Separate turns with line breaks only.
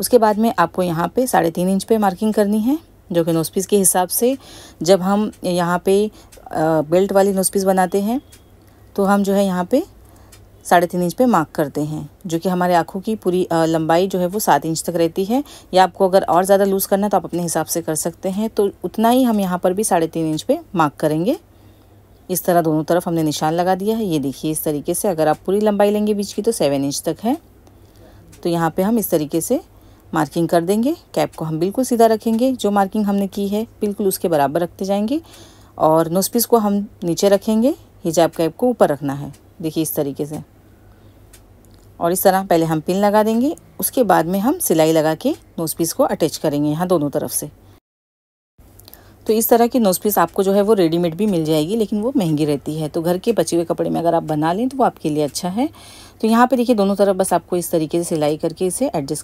उसके बाद में आपको यहाँ पे साढ़े तीन इंच पे मार्किंग करनी है जो कि नोसपीस के हिसाब से जब हम यहाँ पे बेल्ट वाली नोसपीस बनाते हैं तो हम जो है यहाँ पे साढ़े तीन इंच पे मार्क करते हैं जो कि हमारे आँखों की पूरी लंबाई जो है वो सात इंच तक रहती है या आपको अगर और ज़्यादा लूज़ करना है तो आप अपने हिसाब से कर सकते हैं तो उतना ही हम यहाँ पर भी साढ़े तीन इंच पे मार्क करेंगे इस तरह दोनों तरफ हमने निशान लगा दिया है ये देखिए इस तरीके से अगर आप पूरी लंबाई लेंगे बीच की तो सेवन इंच तक है तो यहाँ पर हम इस तरीके से मार्किंग कर देंगे कैप को हम बिल्कुल सीधा रखेंगे जो मार्किंग हमने की है बिल्कुल उसके बराबर रखते जाएंगे और नोसपीस को हम नीचे रखेंगे हिजाब कैप को ऊपर रखना है देखिए इस तरीके से और इस तरह पहले हम पिन लगा देंगे उसके बाद में हम सिलाई लगा के नोसपीस पीस को अटैच करेंगे यहाँ दोनों तरफ से तो इस तरह की नोज पीस आपको जो है वो रेडीमेड भी मिल जाएगी लेकिन वो महंगी रहती है तो घर के बचे हुए कपड़े में अगर आप बना लें तो वो आपके लिए अच्छा है तो यहाँ पे देखिए दोनों तरफ बस आपको इस तरीके से सिलाई करके इसे एडजस्ट